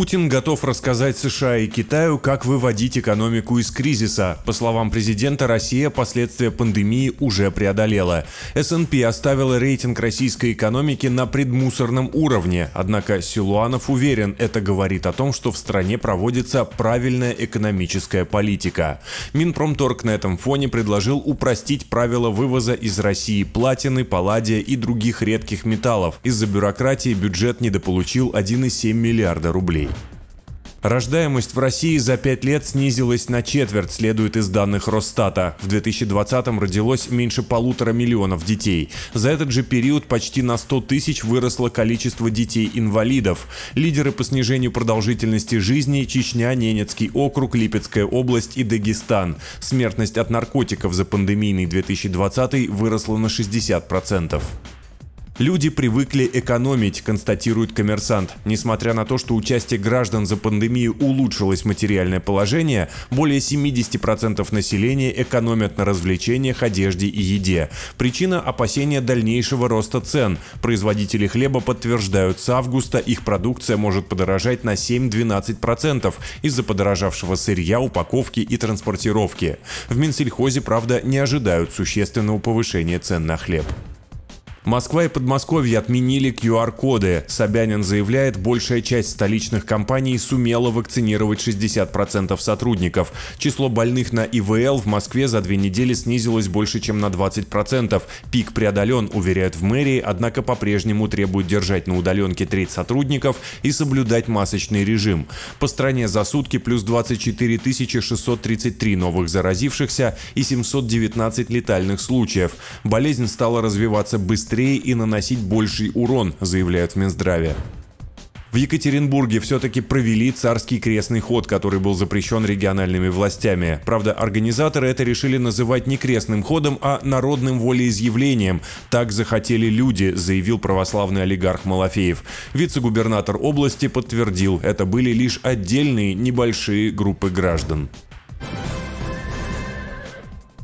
Путин готов рассказать США и Китаю, как выводить экономику из кризиса. По словам президента, Россия последствия пандемии уже преодолела. СНП оставила рейтинг российской экономики на предмусорном уровне, однако Силуанов уверен, это говорит о том, что в стране проводится правильная экономическая политика. Минпромторг на этом фоне предложил упростить правила вывоза из России платины, палладия и других редких металлов. Из-за бюрократии бюджет недополучил 1,7 миллиарда рублей. Рождаемость в России за 5 лет снизилась на четверть, следует из данных Росстата. В 2020-м родилось меньше полутора миллионов детей. За этот же период почти на 100 тысяч выросло количество детей-инвалидов. Лидеры по снижению продолжительности жизни – Чечня, Ненецкий округ, Липецкая область и Дагестан. Смертность от наркотиков за пандемийный 2020 выросла на 60%. Люди привыкли экономить, констатирует коммерсант. Несмотря на то, что участие граждан за пандемию улучшилось материальное положение, более 70% населения экономят на развлечениях, одежде и еде. Причина – опасения дальнейшего роста цен. Производители хлеба подтверждают, с августа их продукция может подорожать на 7-12% из-за подорожавшего сырья, упаковки и транспортировки. В Минсельхозе, правда, не ожидают существенного повышения цен на хлеб. Москва и Подмосковье отменили QR-коды. Собянин заявляет, большая часть столичных компаний сумела вакцинировать 60% сотрудников. Число больных на ИВЛ в Москве за две недели снизилось больше, чем на 20%. Пик преодолен, уверяют в мэрии, однако по-прежнему требуют держать на удаленке треть сотрудников и соблюдать масочный режим. По стране за сутки плюс 24 633 новых заразившихся и 719 летальных случаев. Болезнь стала развиваться быстрее быстрее и наносить больший урон, заявляют в Минздраве. В Екатеринбурге все-таки провели царский крестный ход, который был запрещен региональными властями. Правда, организаторы это решили называть не крестным ходом, а народным волеизъявлением. Так захотели люди, заявил православный олигарх Малафеев. Вице-губернатор области подтвердил, это были лишь отдельные небольшие группы граждан.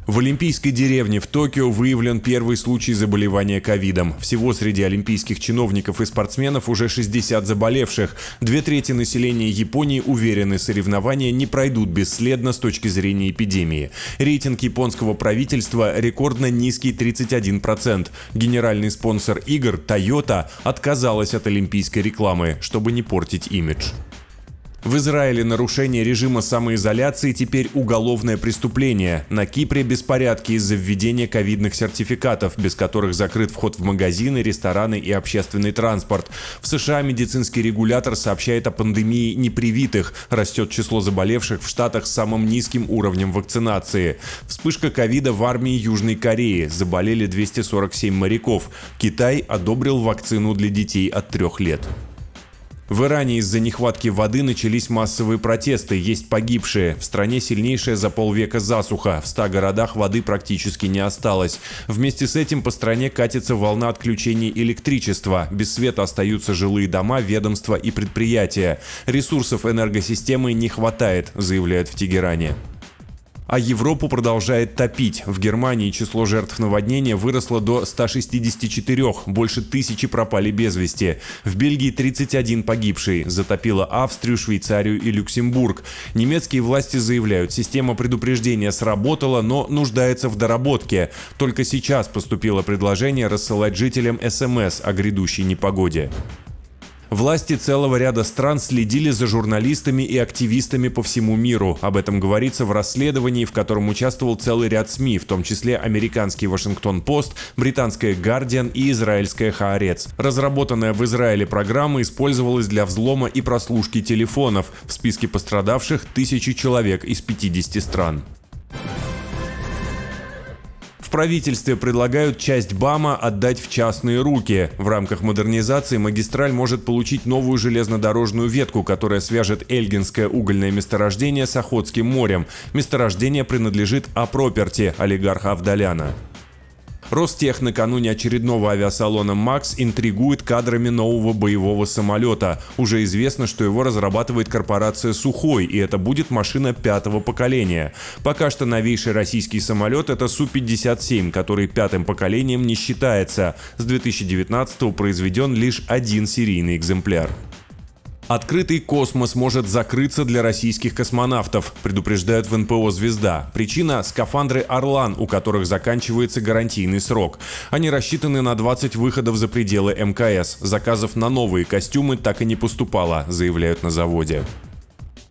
В Олимпийской деревне в Токио выявлен первый случай заболевания ковидом. Всего среди олимпийских чиновников и спортсменов уже 60 заболевших. Две трети населения Японии уверены, соревнования не пройдут бесследно с точки зрения эпидемии. Рейтинг японского правительства рекордно низкий 31%. Генеральный спонсор игр Toyota отказалась от олимпийской рекламы, чтобы не портить имидж. В Израиле нарушение режима самоизоляции теперь уголовное преступление. На Кипре беспорядки из-за введения ковидных сертификатов, без которых закрыт вход в магазины, рестораны и общественный транспорт. В США медицинский регулятор сообщает о пандемии непривитых. Растет число заболевших в Штатах с самым низким уровнем вакцинации. Вспышка ковида в армии Южной Кореи. Заболели 247 моряков. Китай одобрил вакцину для детей от трех лет. В Иране из-за нехватки воды начались массовые протесты, есть погибшие. В стране сильнейшая за полвека засуха, в 100 городах воды практически не осталось. Вместе с этим по стране катится волна отключений электричества, без света остаются жилые дома, ведомства и предприятия. Ресурсов энергосистемы не хватает, заявляют в Тегеране. А Европу продолжает топить. В Германии число жертв наводнения выросло до 164, больше тысячи пропали без вести. В Бельгии 31 погибший, затопило Австрию, Швейцарию и Люксембург. Немецкие власти заявляют, система предупреждения сработала, но нуждается в доработке. Только сейчас поступило предложение рассылать жителям СМС эм о грядущей непогоде. Власти целого ряда стран следили за журналистами и активистами по всему миру. Об этом говорится в расследовании, в котором участвовал целый ряд СМИ, в том числе американский Вашингтон-Пост, британская Гардиан и израильская Хаарец. Разработанная в Израиле программа использовалась для взлома и прослушки телефонов. В списке пострадавших тысячи человек из 50 стран. В правительстве предлагают часть БАМа отдать в частные руки. В рамках модернизации магистраль может получить новую железнодорожную ветку, которая свяжет Эльгинское угольное месторождение с Охотским морем. Месторождение принадлежит Апроперти, олигарха Авдаляна. Ростех накануне очередного авиасалона «Макс» интригует кадрами нового боевого самолета. Уже известно, что его разрабатывает корпорация «Сухой», и это будет машина пятого поколения. Пока что новейший российский самолет – это Су-57, который пятым поколением не считается. С 2019 произведен лишь один серийный экземпляр. Открытый космос может закрыться для российских космонавтов, предупреждают в НПО «Звезда». Причина – скафандры «Орлан», у которых заканчивается гарантийный срок. Они рассчитаны на 20 выходов за пределы МКС. Заказов на новые костюмы так и не поступало, заявляют на заводе.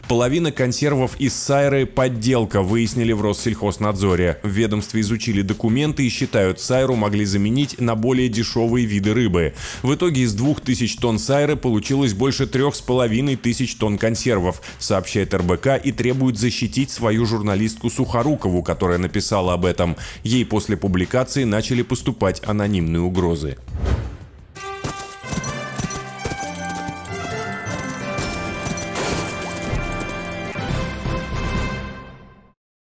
Половина консервов из сайры – подделка, выяснили в Россельхознадзоре. В ведомстве изучили документы и считают, сайру могли заменить на более дешевые виды рыбы. В итоге из 2000 тонн сайры получилось больше 3500 тонн консервов, сообщает РБК и требует защитить свою журналистку Сухорукову, которая написала об этом. Ей после публикации начали поступать анонимные угрозы.